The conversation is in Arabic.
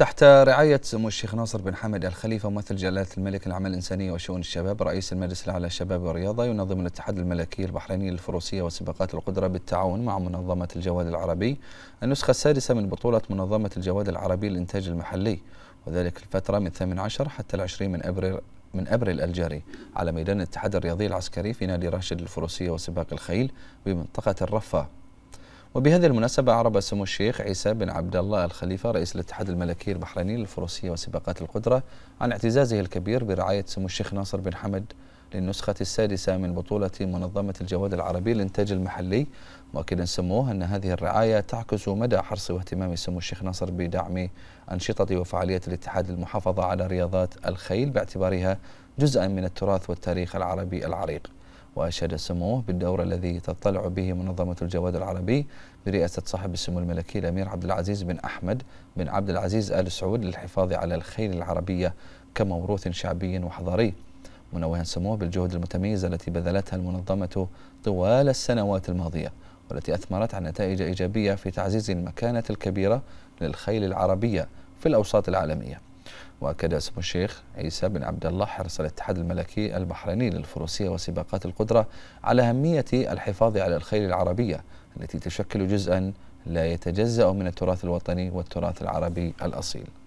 تحت رعاية سمو الشيخ ناصر بن حمد الخليفة ممثل جلالة الملك العمل الإنسانية وشؤون الشباب رئيس المجلس الأعلى للشباب والرياضة ينظم الاتحاد الملكي البحريني للفروسية وسباقات القدرة بالتعاون مع منظمة الجواد العربي النسخة السادسة من بطولة منظمة الجواد العربي للإنتاج المحلي وذلك الفترة من 18 حتى 20 من أبريل من أبريل الجاري على ميدان الاتحاد الرياضي العسكري في نادي راشد للفروسية وسباق الخيل بمنطقة الرفة وبهذه المناسبة أعرب سمو الشيخ عيسى بن عبد الله الخليفة رئيس الاتحاد الملكي البحريني للفروسية وسباقات القدرة عن اعتزازه الكبير برعاية سمو الشيخ ناصر بن حمد للنسخة السادسة من بطولة منظمة الجواد العربي للإنتاج المحلي مؤكدا سموه أن هذه الرعاية تعكس مدى حرص واهتمام سمو الشيخ ناصر بدعم أنشطة وفعالية الاتحاد للمحافظة على رياضات الخيل باعتبارها جزءا من التراث والتاريخ العربي العريق وأشاد سموه بالدور الذي تطلع به منظمة الجواد العربي برئاسة صاحب السمو الملكي الأمير عبد العزيز بن أحمد بن عبد العزيز آل سعود للحفاظ على الخيل العربية كموروث شعبي وحضاري منوها سموه بالجهود المتميزة التي بذلتها المنظمة طوال السنوات الماضية والتي أثمرت عن نتائج إيجابية في تعزيز المكانة الكبيرة للخيل العربية في الأوساط العالمية واكد اسم الشيخ عيسى بن عبد الله حرص الاتحاد الملكي البحريني للفروسيه وسباقات القدره على اهميه الحفاظ على الخيل العربيه التي تشكل جزءا لا يتجزا من التراث الوطني والتراث العربي الاصيل